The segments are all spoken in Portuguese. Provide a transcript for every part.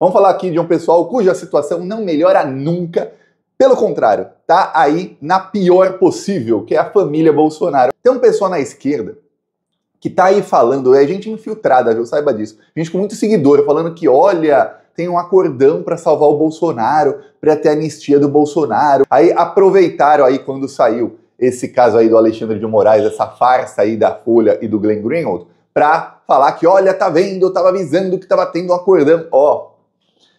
Vamos falar aqui de um pessoal cuja situação não melhora nunca, pelo contrário, tá aí na pior possível, que é a família Bolsonaro. Tem um pessoal na esquerda que tá aí falando, é gente infiltrada, viu? Saiba disso. Gente com muito seguidor falando que, olha, tem um acordão para salvar o Bolsonaro, para ter anistia do Bolsonaro. Aí aproveitaram aí quando saiu esse caso aí do Alexandre de Moraes, essa farsa aí da Folha e do Glenn Greenwald, para falar que, olha, tá vendo, eu tava avisando que tava tendo um acordão. Ó,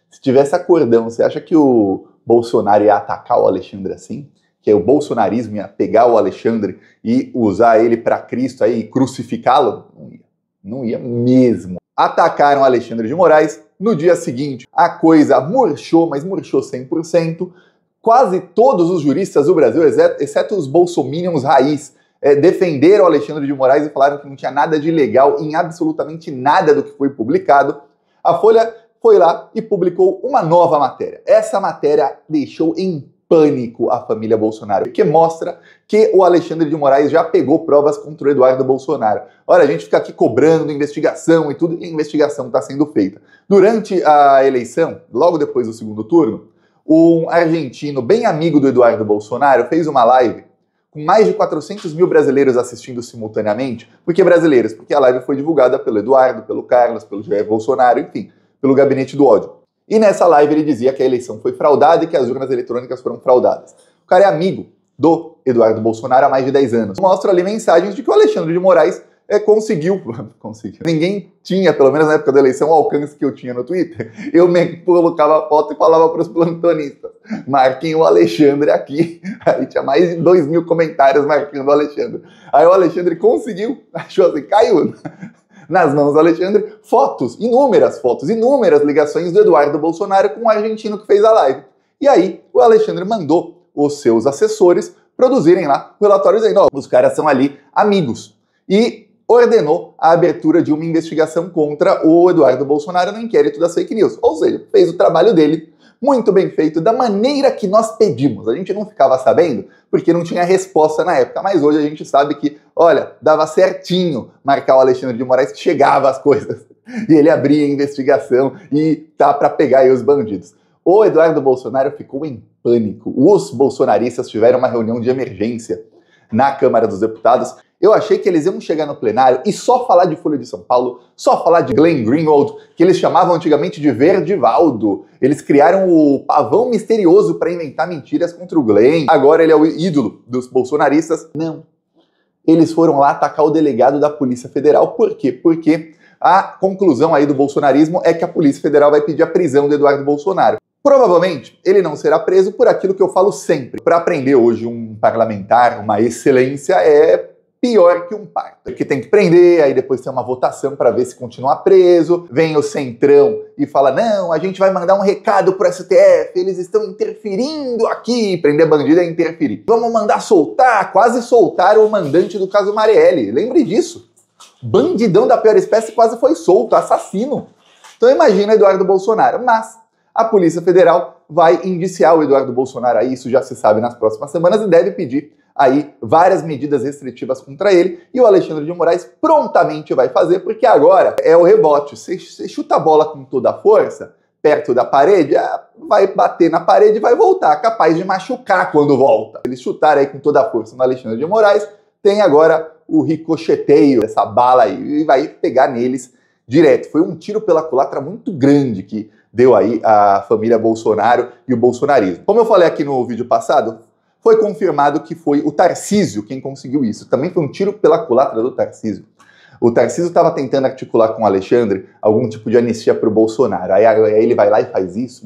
se tivesse acordão, você acha que o Bolsonaro ia atacar o Alexandre assim? Que o bolsonarismo ia pegar o Alexandre e usar ele para Cristo aí e crucificá-lo? Não ia. Não ia mesmo. Atacaram Alexandre de Moraes. No dia seguinte, a coisa murchou, mas murchou 100%. Quase todos os juristas do Brasil, exceto os bolsominions raiz, é, defenderam Alexandre de Moraes e falaram que não tinha nada de legal em absolutamente nada do que foi publicado. A Folha foi lá e publicou uma nova matéria. Essa matéria deixou em pânico a família Bolsonaro, que mostra que o Alexandre de Moraes já pegou provas contra o Eduardo Bolsonaro. Olha, a gente fica aqui cobrando investigação e tudo, e a investigação está sendo feita. Durante a eleição, logo depois do segundo turno, um argentino bem amigo do Eduardo Bolsonaro fez uma live com mais de 400 mil brasileiros assistindo simultaneamente. Por que brasileiros? Porque a live foi divulgada pelo Eduardo, pelo Carlos, pelo Jair Bolsonaro, enfim pelo gabinete do ódio. E nessa live ele dizia que a eleição foi fraudada e que as urnas eletrônicas foram fraudadas. O cara é amigo do Eduardo Bolsonaro há mais de 10 anos. Mostra ali mensagens de que o Alexandre de Moraes é, conseguiu, conseguiu. Ninguém tinha, pelo menos na época da eleição, o alcance que eu tinha no Twitter. Eu me colocava a foto e falava para os plantonistas: marquem o Alexandre aqui. Aí tinha mais de 2 mil comentários marcando o Alexandre. Aí o Alexandre conseguiu, achou assim, caiu nas mãos do Alexandre fotos, inúmeras fotos, inúmeras ligações do Eduardo Bolsonaro com o argentino que fez a live. E aí o Alexandre mandou os seus assessores produzirem lá o relatório dizendo: ó, os caras são ali amigos. E ordenou a abertura de uma investigação contra o Eduardo Bolsonaro no inquérito da fake news. Ou seja, fez o trabalho dele muito bem feito, da maneira que nós pedimos. A gente não ficava sabendo porque não tinha resposta na época, mas hoje a gente sabe que, olha, dava certinho marcar o Alexandre de Moraes, chegava as coisas e ele abria a investigação e tá para pegar aí os bandidos. O Eduardo Bolsonaro ficou em pânico. Os bolsonaristas tiveram uma reunião de emergência na Câmara dos Deputados eu achei que eles iam chegar no plenário e só falar de Folha de São Paulo, só falar de Glenn Greenwald, que eles chamavam antigamente de Verdivaldo. Eles criaram o pavão misterioso para inventar mentiras contra o Glenn. Agora ele é o ídolo dos bolsonaristas. Não. Eles foram lá atacar o delegado da Polícia Federal. Por quê? Porque a conclusão aí do bolsonarismo é que a Polícia Federal vai pedir a prisão do Eduardo Bolsonaro. Provavelmente ele não será preso por aquilo que eu falo sempre. Para prender hoje um parlamentar, uma excelência, é pior que um parto. Porque tem que prender, aí depois tem uma votação para ver se continua preso. Vem o Centrão e fala: não, a gente vai mandar um recado pro STF, eles estão interferindo aqui. Prender bandido é interferir. Vamos mandar soltar, quase soltar o mandante do caso Marelli. Lembre disso. Bandidão da pior espécie quase foi solto, assassino. Então imagina Eduardo Bolsonaro. Mas a Polícia Federal vai indiciar o Eduardo Bolsonaro aí, isso já se sabe nas próximas semanas, e deve pedir aí várias medidas restritivas contra ele e o Alexandre de Moraes prontamente vai fazer, porque agora é o rebote. Você chuta a bola com toda a força perto da parede, ah, vai bater na parede e vai voltar, capaz de machucar quando volta. Eles chutaram aí com toda a força no Alexandre de Moraes, tem agora o ricocheteio, essa bala aí, e vai pegar neles direto. Foi um tiro pela culatra muito grande que deu aí a família Bolsonaro e o bolsonarismo. Como eu falei aqui no vídeo passado, foi confirmado que foi o Tarcísio quem conseguiu isso. Também foi um tiro pela culatra do Tarcísio. O Tarcísio estava tentando articular com o Alexandre algum tipo de anistia para o Bolsonaro. Aí, aí, ele vai lá e faz isso.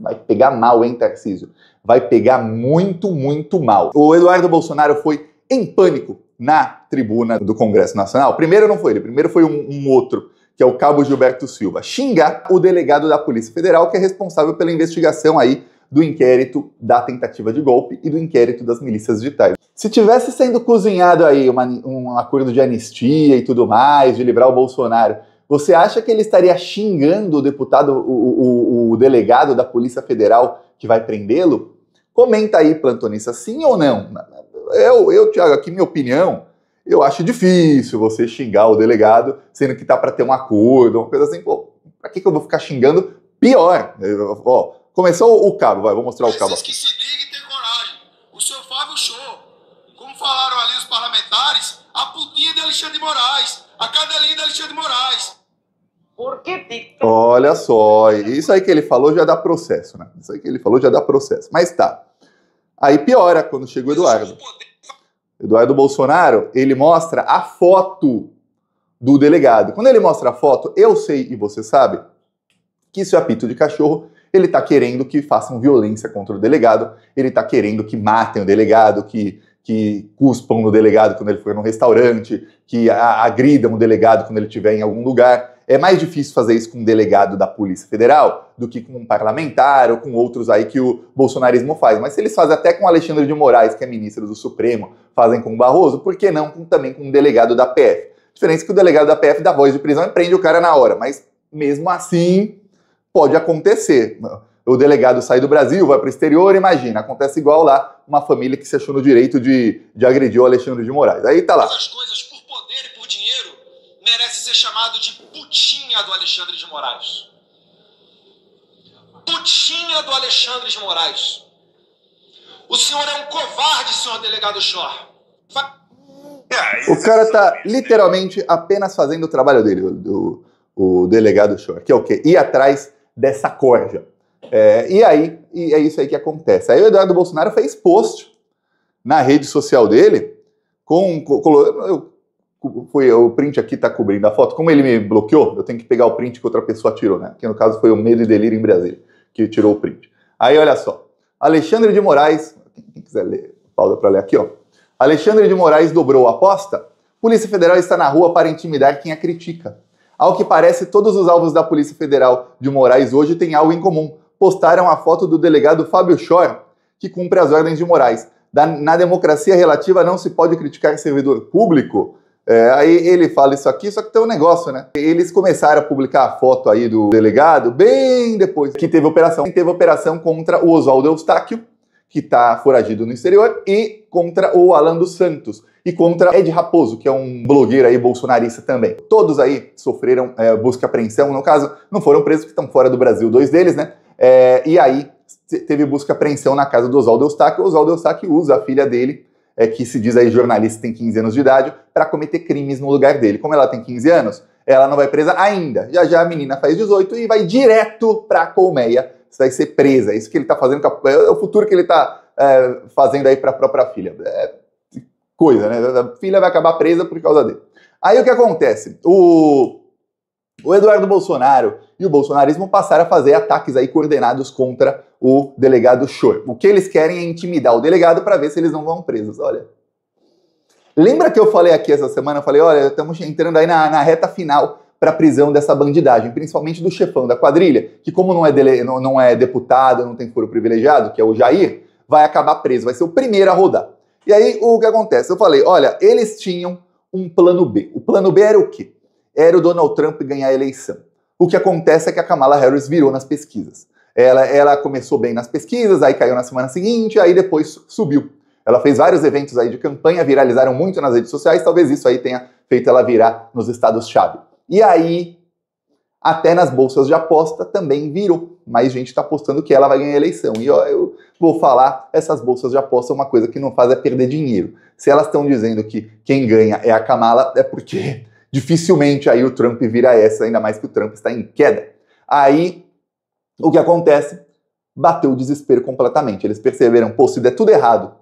Vai pegar mal, hein, Tarcísio? Vai pegar muito, muito mal. O Eduardo Bolsonaro foi em pânico na tribuna do Congresso Nacional. Primeiro não foi ele, primeiro foi um, um outro, que é o cabo Gilberto Silva, xingar o delegado da Polícia Federal, que é responsável pela investigação aí do inquérito da tentativa de golpe e do inquérito das milícias digitais. Se tivesse sendo cozinhado aí uma, um acordo de anistia e tudo mais, de livrar o Bolsonaro, você acha que ele estaria xingando o deputado, o, o, o delegado da Polícia Federal que vai prendê-lo? Comenta aí, plantonista, sim ou não? Eu, eu Tiago, aqui minha opinião, eu acho difícil você xingar o delegado, sendo que tá para ter um acordo, uma coisa assim, pô, pra que, que eu vou ficar xingando? Pior, ó, Começou o cabo, vai, vou mostrar Esses o cabo. Aqui. que se liga e tem coragem. O senhor Fábio Show. Como falaram ali os parlamentares, a putinha de Alexandre de Moraes, a cadelinha de Alexandre de Moraes. Porque Olha só, isso aí que ele falou já dá processo, né? Isso aí que ele falou já dá processo. Mas tá. Aí piora quando chega o Eduardo. Tá- Eduardo Bolsonaro, ele mostra a foto do delegado. Quando ele mostra a foto, eu sei e você sabe que isso é apito de cachorro ele está querendo que façam violência contra o delegado, ele está querendo que matem o delegado, que, que cuspam no delegado quando ele for num restaurante, que agridam o delegado quando ele estiver em algum lugar. É mais difícil fazer isso com um delegado da Polícia Federal do que com um parlamentar ou com outros aí que o bolsonarismo faz. Mas se eles fazem até com Alexandre de Moraes, que é ministro do Supremo, fazem com o Barroso, por que não com, também com um delegado da PF? A diferença é que o delegado da PF dá voz de prisão e prende o cara na hora, mas mesmo assim Pode acontecer. O delegado sai do Brasil, vai para o exterior, imagina, acontece igual lá, uma família que se achou no direito de, de agredir o Alexandre de Moraes. Aí tá lá. Essas coisas, por poder e por dinheiro, merece ser chamado de putinha do Alexandre de Moraes. Putinha do Alexandre de Moraes. O senhor é um covarde, senhor delegado Shor. Fa é, o é cara tá literalmente apenas fazendo o trabalho dele, o, o, o delegado Shor, que é o quê? Ir atrás dessa corja. É, e aí, e é isso aí que acontece. Aí o Eduardo Bolsonaro fez post na rede social dele com. com eu, foi, o print aqui está cobrindo a foto. Como ele me bloqueou, eu tenho que pegar o print que outra pessoa tirou, né? Que no caso foi o Medo e Delírio em Brasília, que tirou o print. Aí olha só. Alexandre de Moraes. Quem quiser ler, pausa para ler aqui, ó. Alexandre de Moraes dobrou a aposta. Polícia Federal está na rua para intimidar quem a critica. Ao que parece, todos os alvos da Polícia Federal de Moraes hoje têm algo em comum. Postaram a foto do delegado Fábio Schor, que cumpre as ordens de Moraes. Da, na democracia relativa não se pode criticar servidor público. É, aí ele fala isso aqui, só que tem um negócio, né? Eles começaram a publicar a foto aí do delegado bem depois que teve operação. Teve operação contra o Oswaldo Eustáquio, que está foragido no exterior, e contra o Alan dos Santos. E contra Ed Raposo, que é um blogueiro aí bolsonarista também. Todos aí sofreram é, busca e apreensão, no caso, não foram presos, que estão fora do Brasil, dois deles, né? É, e aí teve busca e apreensão na casa do Oswaldo Eustáquio. O Oswaldo Eustáquio usa a filha dele, é, que se diz aí jornalista, tem 15 anos de idade, para cometer crimes no lugar dele. Como ela tem 15 anos, ela não vai presa ainda. Já já a menina faz 18 e vai direto para a colmeia você vai ser presa. É isso que ele está fazendo, é, é o futuro que ele está é, fazendo aí para a própria filha. É, coisa, né? A filha vai acabar presa por causa dele. Aí o que acontece? O, o Eduardo Bolsonaro e o bolsonarismo passaram a fazer ataques aí coordenados contra o delegado Schor. O que eles querem é intimidar o delegado para ver se eles não vão presos. Olha. Lembra que eu falei aqui essa semana? Eu falei, olha, estamos entrando aí na, na reta final para a prisão dessa bandidagem, principalmente do chefão da quadrilha, que como não é, dele, não, não é deputado, não tem foro privilegiado, que é o Jair, vai acabar preso, vai ser o primeiro a rodar. E aí o que acontece? Eu falei, olha, eles tinham um plano B. O plano B era o quê? Era o Donald Trump ganhar a eleição. O que acontece é que a Kamala Harris virou nas pesquisas. Ela, ela começou bem nas pesquisas, aí caiu na semana seguinte, aí depois subiu. Ela fez vários eventos aí de campanha, viralizaram muito nas redes sociais, talvez isso aí tenha feito ela virar nos estados-chave. E aí, até nas bolsas de aposta também virou. Mais gente está apostando que ela vai ganhar a eleição. E ó, eu vou falar, essas bolsas de aposta, uma coisa que não faz é perder dinheiro. Se elas estão dizendo que quem ganha é a Kamala, é porque dificilmente aí o Trump vira essa, ainda mais que o Trump está em queda. Aí, o que acontece? Bateu o desespero completamente. Eles perceberam, pô, se der tudo errado,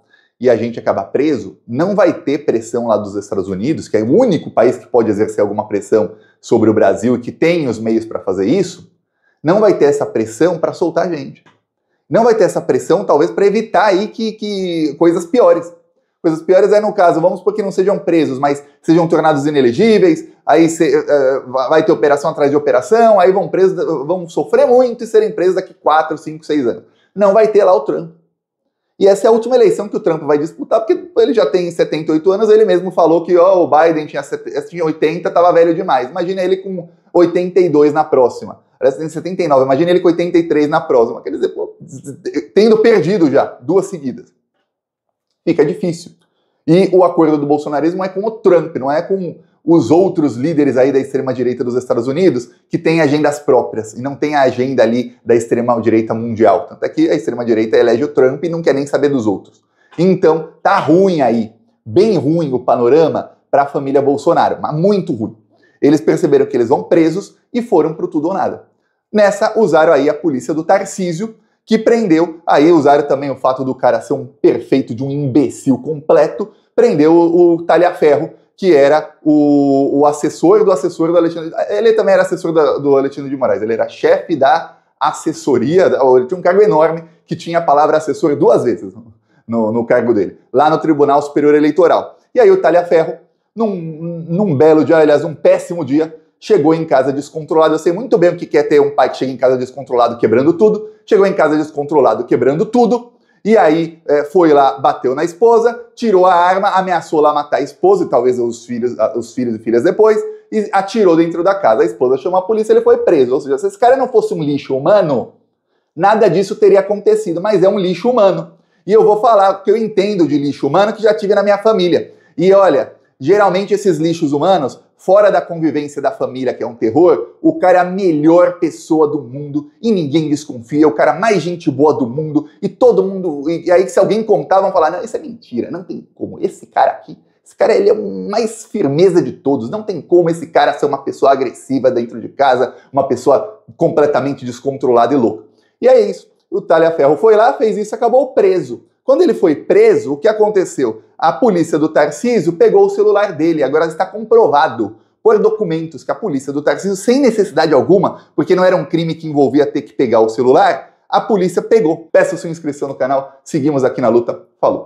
e a gente acabar preso, não vai ter pressão lá dos Estados Unidos, que é o único país que pode exercer alguma pressão sobre o Brasil e que tem os meios para fazer isso, não vai ter essa pressão para soltar a gente. Não vai ter essa pressão, talvez, para evitar aí que, que coisas piores. Coisas piores é no caso, vamos supor que não sejam presos, mas sejam tornados inelegíveis, aí uh, vai ter operação atrás de operação, aí vão presos, vão sofrer muito e serem presos daqui 4, 5, 6 anos. Não vai ter lá o Trump. E essa é a última eleição que o Trump vai disputar, porque ele já tem 78 anos, ele mesmo falou que o Biden tinha, tinha 80, estava velho demais. Imagina ele com 82 na próxima. Parece que tem 79, imagina ele com 83 na próxima. Quer dizer, pô, tendo perdido já duas seguidas. Fica difícil. E o acordo do bolsonarismo é com o Trump, não é com os outros líderes aí da extrema-direita dos Estados Unidos que têm agendas próprias e não tem a agenda ali da extrema-direita mundial. Tanto é que a extrema-direita elege o Trump e não quer nem saber dos outros. Então, tá ruim aí, bem ruim o panorama para a família Bolsonaro, mas muito ruim. Eles perceberam que eles vão presos e foram pro tudo ou nada. Nessa, usaram aí a polícia do Tarcísio, que prendeu, aí usaram também o fato do cara ser um perfeito de um imbecil completo, prendeu o Talhaferro, que era o, o assessor do assessor do Alexandre. Ele também era assessor da, do Alexandre de Moraes, ele era chefe da assessoria, ele tinha um cargo enorme que tinha a palavra assessor duas vezes no, no cargo dele, lá no Tribunal Superior Eleitoral. E aí o Talhaferro, num, num belo dia, aliás, um péssimo dia, chegou em casa descontrolado. Eu sei muito bem o que é ter um pai que chega em casa descontrolado quebrando tudo. Chegou em casa descontrolado quebrando tudo. E aí é, foi lá, bateu na esposa, tirou a arma, ameaçou lá matar a esposa e talvez os filhos, os filhos e filhas depois, e atirou dentro da casa. A esposa chamou a polícia, ele foi preso. Ou seja, se esse cara não fosse um lixo humano, nada disso teria acontecido, mas é um lixo humano. E eu vou falar o que eu entendo de lixo humano que já tive na minha família. E olha, geralmente esses lixos humanos fora da convivência da família, que é um terror, o cara é a melhor pessoa do mundo e ninguém desconfia, é o cara mais gente boa do mundo e todo mundo. E, aí, se alguém contar, vão falar: não, isso é mentira, não tem como. Esse cara aqui, esse cara ele é o mais firmeza de todos, não tem como esse cara ser uma pessoa agressiva dentro de casa, uma pessoa completamente descontrolada e louca. E é isso. O Ferro foi lá, fez isso, acabou preso. Quando ele foi preso, o que aconteceu? a polícia do Tarcísio pegou o celular dele. Agora está comprovado por documentos que a polícia do Tarcísio, sem necessidade alguma, porque não era um crime que envolvia ter que pegar o celular, a polícia pegou. Peço sua inscrição no canal. Seguimos aqui na luta. Falou.